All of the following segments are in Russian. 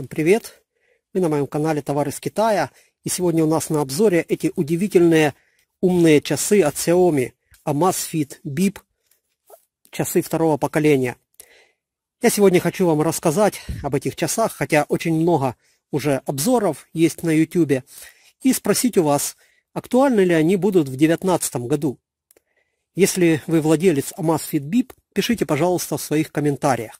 Всем привет! Вы на моем канале Товары из Китая. И сегодня у нас на обзоре эти удивительные умные часы от Xiaomi. Amazfit Bip. Часы второго поколения. Я сегодня хочу вам рассказать об этих часах, хотя очень много уже обзоров есть на YouTube. И спросить у вас, актуальны ли они будут в 2019 году. Если вы владелец Amazfit Bip, пишите, пожалуйста, в своих комментариях.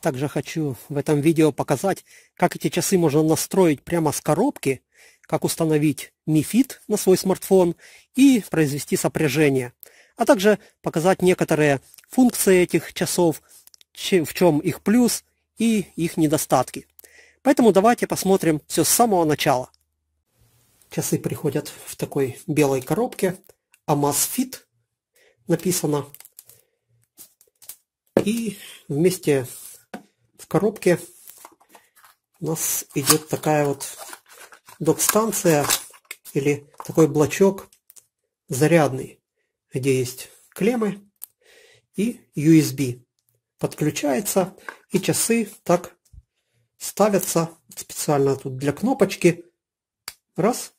Также хочу в этом видео показать, как эти часы можно настроить прямо с коробки, как установить MiFit на свой смартфон и произвести сопряжение. А также показать некоторые функции этих часов, в чем их плюс и их недостатки. Поэтому давайте посмотрим все с самого начала. Часы приходят в такой белой коробке. Amazfit написано. И вместе коробке у нас идет такая вот док-станция или такой блочок зарядный, где есть клеммы и USB. Подключается и часы так ставятся специально тут для кнопочки. Раз.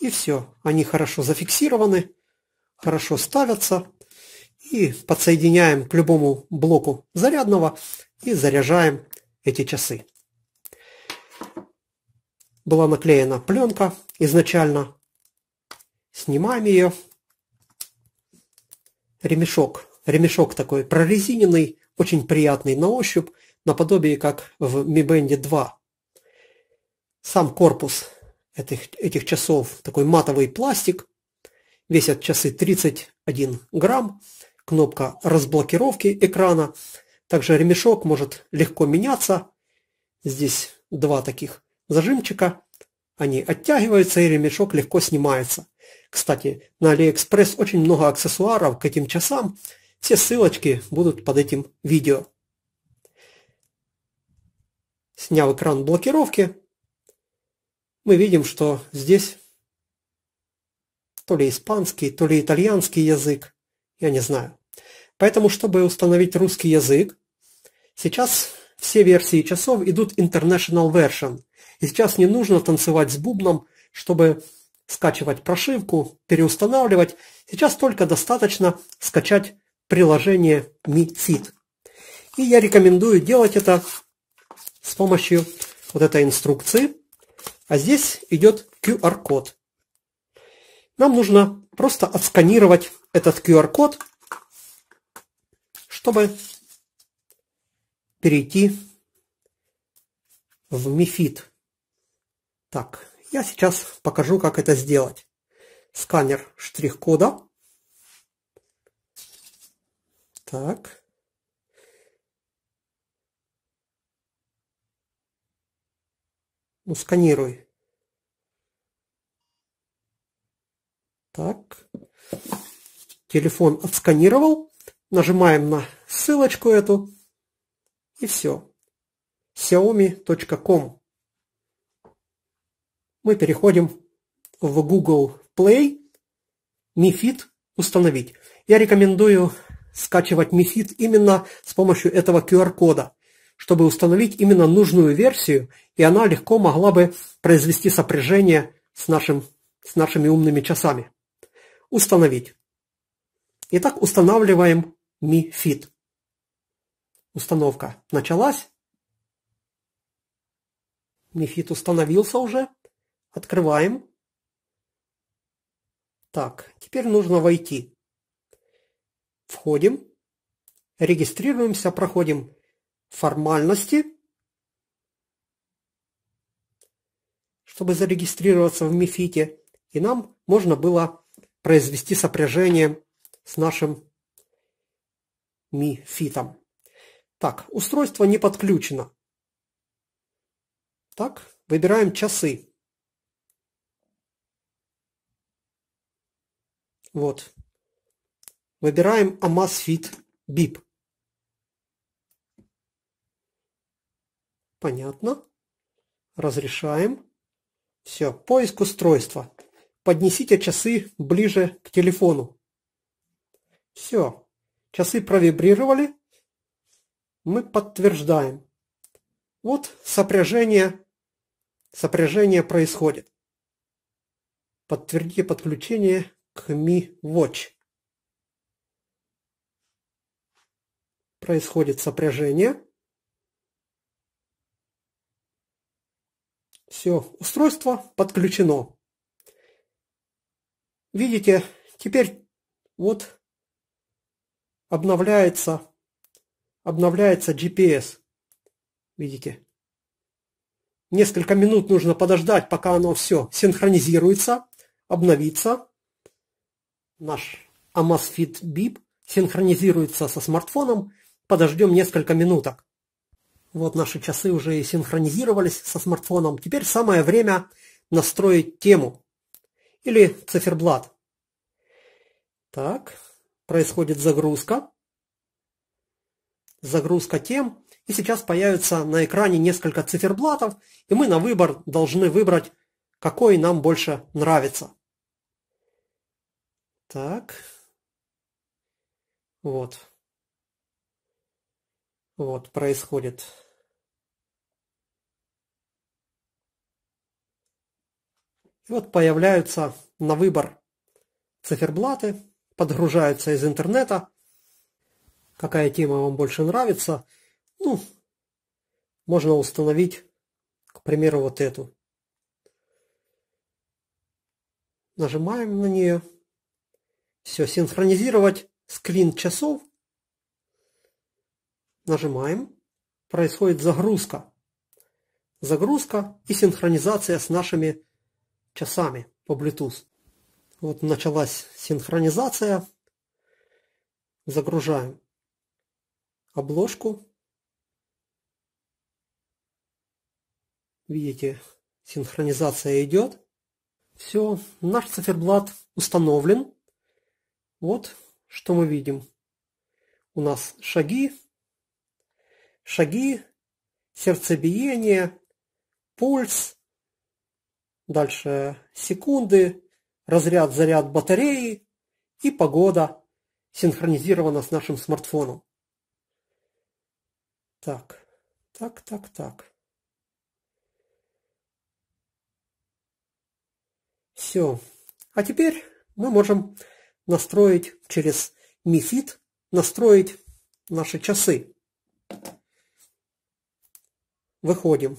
И все. Они хорошо зафиксированы, хорошо ставятся. И подсоединяем к любому блоку зарядного и заряжаем эти часы. Была наклеена пленка изначально. Снимаем ее. Ремешок. Ремешок такой прорезиненный, очень приятный на ощупь, наподобие как в Mi Band 2. Сам корпус этих, этих часов такой матовый пластик. Весят часы 31 грамм. Кнопка разблокировки экрана. Также ремешок может легко меняться. Здесь два таких зажимчика. Они оттягиваются и ремешок легко снимается. Кстати, на AliExpress очень много аксессуаров к этим часам. Все ссылочки будут под этим видео. Сняв экран блокировки, мы видим, что здесь то ли испанский, то ли итальянский язык, я не знаю. Поэтому, чтобы установить русский язык, Сейчас все версии часов идут International Version. И сейчас не нужно танцевать с бубном, чтобы скачивать прошивку, переустанавливать. Сейчас только достаточно скачать приложение MiFit. И я рекомендую делать это с помощью вот этой инструкции. А здесь идет QR-код. Нам нужно просто отсканировать этот QR-код, чтобы перейти в Мифит. Так, я сейчас покажу, как это сделать. Сканер штрих-кода. Так. Ну, сканируй. Так. Телефон отсканировал. Нажимаем на ссылочку эту. И все. Xiaomi.com Мы переходим в Google Play. Мифит установить. Я рекомендую скачивать Мифит именно с помощью этого QR-кода, чтобы установить именно нужную версию, и она легко могла бы произвести сопряжение с, нашим, с нашими умными часами. Установить. Итак, устанавливаем MiFit. Установка началась. Мифит установился уже. Открываем. Так, теперь нужно войти. Входим. Регистрируемся, проходим формальности. чтобы зарегистрироваться в Мифите, и нам можно было произвести сопряжение с нашим Мифитом. Так, устройство не подключено. Так, выбираем часы. Вот. Выбираем Amazfit BIP. Понятно. Разрешаем. Все, поиск устройства. Поднесите часы ближе к телефону. Все, часы провибрировали, мы подтверждаем. Вот сопряжение, сопряжение происходит. Подтвердите подключение к Mi Watch. Происходит сопряжение. Все, устройство подключено. Видите, теперь вот обновляется обновляется GPS. Видите? Несколько минут нужно подождать, пока оно все синхронизируется, обновится. Наш Amazfit Bip синхронизируется со смартфоном. Подождем несколько минуток. Вот наши часы уже и синхронизировались со смартфоном. Теперь самое время настроить тему или циферблат. Так, происходит загрузка загрузка тем, и сейчас появится на экране несколько циферблатов, и мы на выбор должны выбрать, какой нам больше нравится. Так. Вот. Вот происходит. И вот появляются на выбор циферблаты, подгружаются из интернета – какая тема вам больше нравится. Ну, можно установить, к примеру, вот эту. Нажимаем на нее. Все, синхронизировать скрин часов. Нажимаем. Происходит загрузка. Загрузка и синхронизация с нашими часами по Bluetooth. Вот началась синхронизация. Загружаем обложку. Видите, синхронизация идет. Все, наш циферблат установлен. Вот что мы видим. У нас шаги, шаги, сердцебиение, пульс, дальше секунды, разряд, заряд батареи и погода синхронизирована с нашим смартфоном. Так, так, так, так. Все. А теперь мы можем настроить через MIFID, настроить наши часы. Выходим.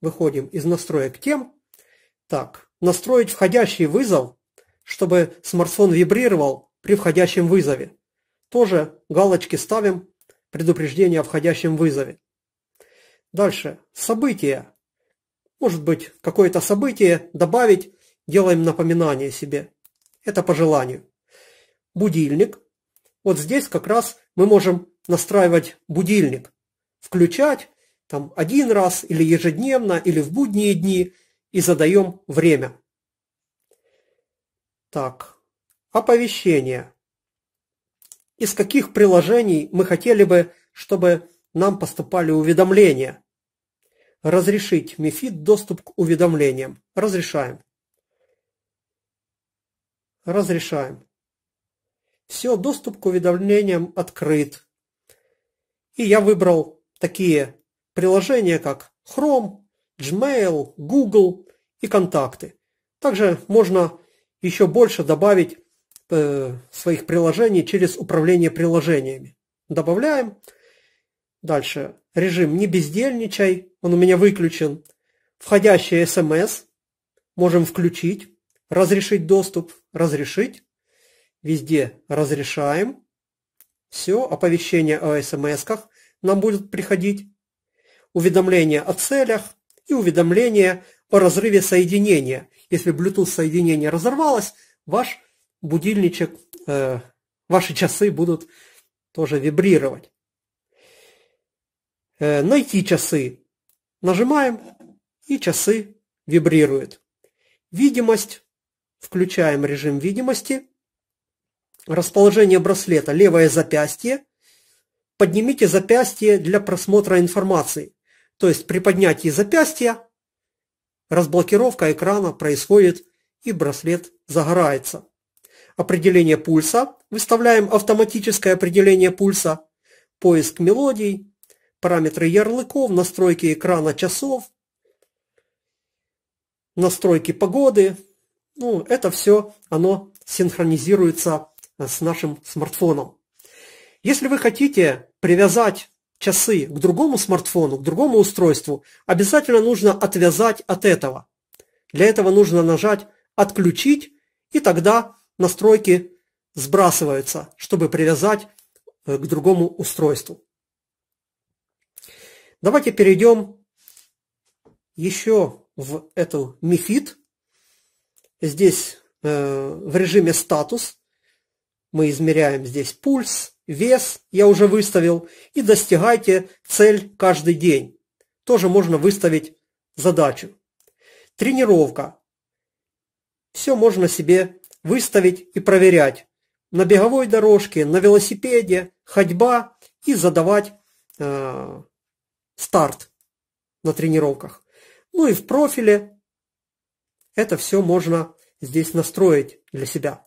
Выходим из настроек тем. Так, настроить входящий вызов, чтобы смартфон вибрировал при входящем вызове. Тоже галочки ставим предупреждение о входящем вызове. Дальше. События. Может быть, какое-то событие добавить, делаем напоминание себе. Это по желанию. Будильник. Вот здесь как раз мы можем настраивать будильник. Включать там один раз или ежедневно, или в будние дни и задаем время. Так, оповещение из каких приложений мы хотели бы, чтобы нам поступали уведомления. Разрешить Мифид доступ к уведомлениям. Разрешаем. Разрешаем. Все, доступ к уведомлениям открыт. И я выбрал такие приложения, как Chrome, Gmail, Google и контакты. Также можно еще больше добавить Э, своих приложений через управление приложениями. Добавляем. Дальше режим «Не бездельничай», он у меня выключен. Входящий смс можем включить, разрешить доступ, разрешить. Везде разрешаем. Все, оповещение о смс нам будет приходить. Уведомления о целях и уведомления о разрыве соединения. Если Bluetooth соединение разорвалось, ваш будильничек, э, ваши часы будут тоже вибрировать. Э, найти часы. Нажимаем, и часы вибрируют. Видимость. Включаем режим видимости. Расположение браслета. Левое запястье. Поднимите запястье для просмотра информации. То есть при поднятии запястья разблокировка экрана происходит и браслет загорается определение пульса, выставляем автоматическое определение пульса, поиск мелодий, параметры ярлыков, настройки экрана часов, настройки погоды. Ну, это все, оно синхронизируется э, с нашим смартфоном. Если вы хотите привязать часы к другому смартфону, к другому устройству, обязательно нужно отвязать от этого. Для этого нужно нажать «Отключить», и тогда настройки сбрасываются, чтобы привязать э, к другому устройству. Давайте перейдем еще в эту мифит. Здесь э, в режиме статус мы измеряем здесь пульс, вес я уже выставил и достигайте цель каждый день. Тоже можно выставить задачу. Тренировка. Все можно себе выставить и проверять. На беговой дорожке, на велосипеде, ходьба и задавать э, старт на тренировках. Ну и в профиле это все можно здесь настроить для себя.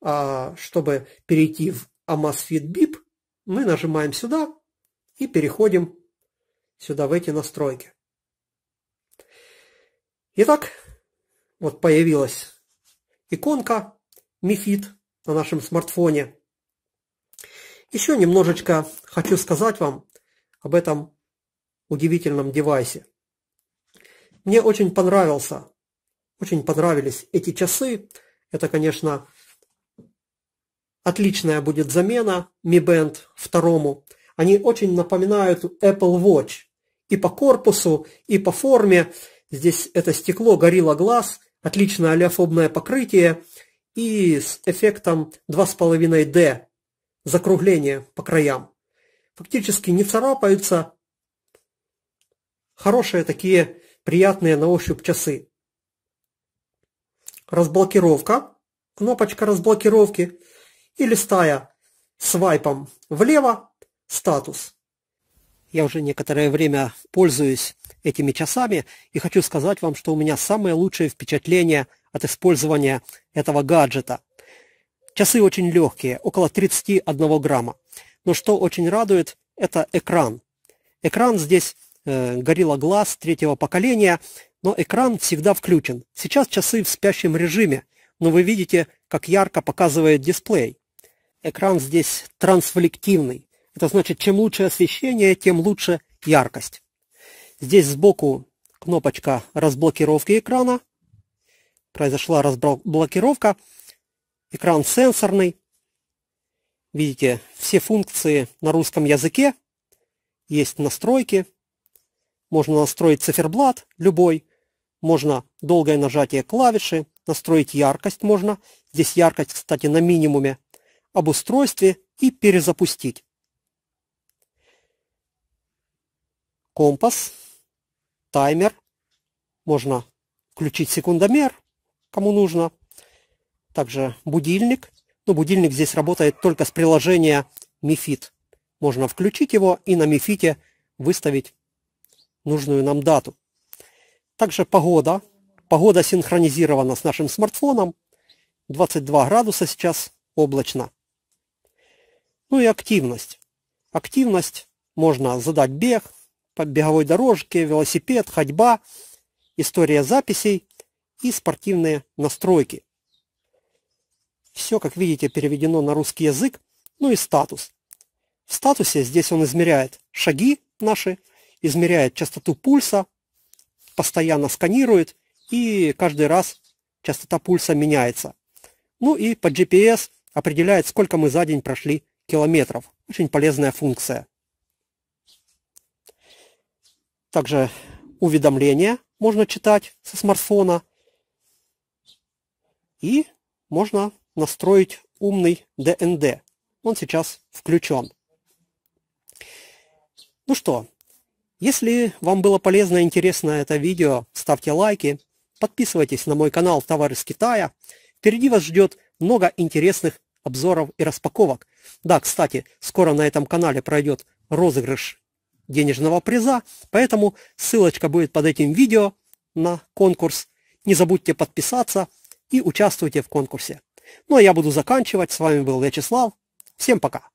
А чтобы перейти в Amazfit BIP, мы нажимаем сюда и переходим сюда в эти настройки. Итак, вот появилась иконка MiFit на нашем смартфоне. Еще немножечко хочу сказать вам об этом удивительном девайсе. Мне очень понравился, очень понравились эти часы. Это, конечно, отличная будет замена Mi Band 2. Они очень напоминают Apple Watch и по корпусу, и по форме. Здесь это стекло горилла глаз, отличное олеофобное покрытие и с эффектом 2,5D закругление по краям. Фактически не царапаются. Хорошие такие приятные на ощупь часы. Разблокировка, кнопочка разблокировки и листая свайпом влево статус. Я уже некоторое время пользуюсь этими часами и хочу сказать вам, что у меня самое лучшее впечатление от использования этого гаджета. Часы очень легкие, около 31 грамма. Но что очень радует, это экран. Экран здесь э, горилла глаз третьего поколения, но экран всегда включен. Сейчас часы в спящем режиме, но вы видите, как ярко показывает дисплей. Экран здесь трансфлективный. Это значит, чем лучше освещение, тем лучше яркость. Здесь сбоку кнопочка разблокировки экрана. Произошла разблокировка. Экран сенсорный. Видите, все функции на русском языке. Есть настройки. Можно настроить циферблат любой. Можно долгое нажатие клавиши. Настроить яркость можно. Здесь яркость, кстати, на минимуме. Об устройстве и перезапустить. компас, таймер, можно включить секундомер, кому нужно, также будильник. Но ну, будильник здесь работает только с приложения Мифит. Можно включить его и на Мифите выставить нужную нам дату. Также погода. Погода синхронизирована с нашим смартфоном. 22 градуса сейчас облачно. Ну и активность. Активность можно задать бег, по беговой дорожке, велосипед, ходьба, история записей и спортивные настройки. Все, как видите, переведено на русский язык, ну и статус. В статусе здесь он измеряет шаги наши, измеряет частоту пульса, постоянно сканирует и каждый раз частота пульса меняется. Ну и по GPS определяет, сколько мы за день прошли километров. Очень полезная функция. Также уведомления можно читать со смартфона. И можно настроить умный ДНД. Он сейчас включен. Ну что, если вам было полезно и интересно это видео, ставьте лайки, подписывайтесь на мой канал товары из Китая». Впереди вас ждет много интересных обзоров и распаковок. Да, кстати, скоро на этом канале пройдет розыгрыш денежного приза. Поэтому ссылочка будет под этим видео на конкурс. Не забудьте подписаться и участвуйте в конкурсе. Ну а я буду заканчивать. С вами был Вячеслав. Всем пока.